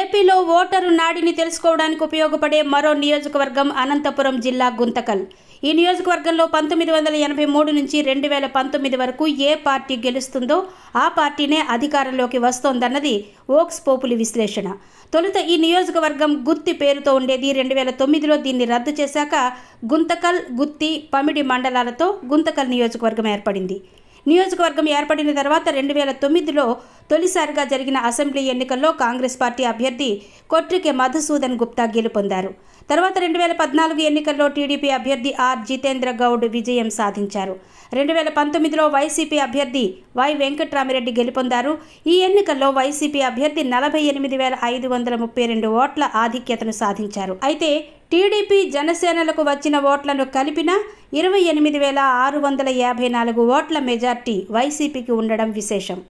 ఏపీలో ఓటరు నాడిని తెలుసుకోవడానికి ఉపయోగపడే మరో నియోజకవర్గం అనంతపురం జిల్లా గుంతకల్ ఈ నియోజకవర్గంలో పంతొమ్మిది వందల ఎనభై మూడు నుంచి రెండు వేల పంతొమ్మిది వరకు ఏ పార్టీ గెలుస్తుందో ఆ పార్టీనే అధికారంలోకి వస్తోందన్నది ఓక్స్ పోపులి విశ్లేషణ తొలుత ఈ నియోజకవర్గం గుత్తి పేరుతో ఉండేది రెండు వేల తొమ్మిదిలో దీన్ని రద్దు చేశాక గుంతకల్ గుత్తి పమిడి మండలాలతో గుంతకల్ నియోజకవర్గం ఏర్పడింది నియోజకవర్గం ఏర్పడిన తర్వాత రెండు వేల తొమ్మిదిలో తొలిసారిగా జరిగిన అసెంబ్లీ ఎన్నికల్లో కాంగ్రెస్ పార్టీ అభ్యర్థి కొట్రికే మధుసూదన్ గుప్తా గెలుపొందారు తర్వాత రెండు వేల పద్నాలుగు ఎన్నికల్లో టీడీపీ అభ్యర్థి ఆర్ జితేంద్ర గౌడ్ విజయం సాధించారు రెండు వేల పంతొమ్మిదిలో వైసీపీ అభ్యర్థి వై వెంకట్రామిరెడ్డి గెలుపొందారు ఈ ఎన్నికల్లో వైసీపీ అభ్యర్థి నలభై ఎనిమిది వేల ఐదు వందల ముప్పై రెండు ఓట్ల ఆధిక్యతను సాధించారు అయితే టీడీపీ జనసేనలకు వచ్చిన ఓట్లను కలిపిన ఇరవై ఎనిమిది వేల ఆరు వందల యాభై నాలుగు ఓట్ల మెజార్టీ వైసీపీకి ఉండడం విశేషం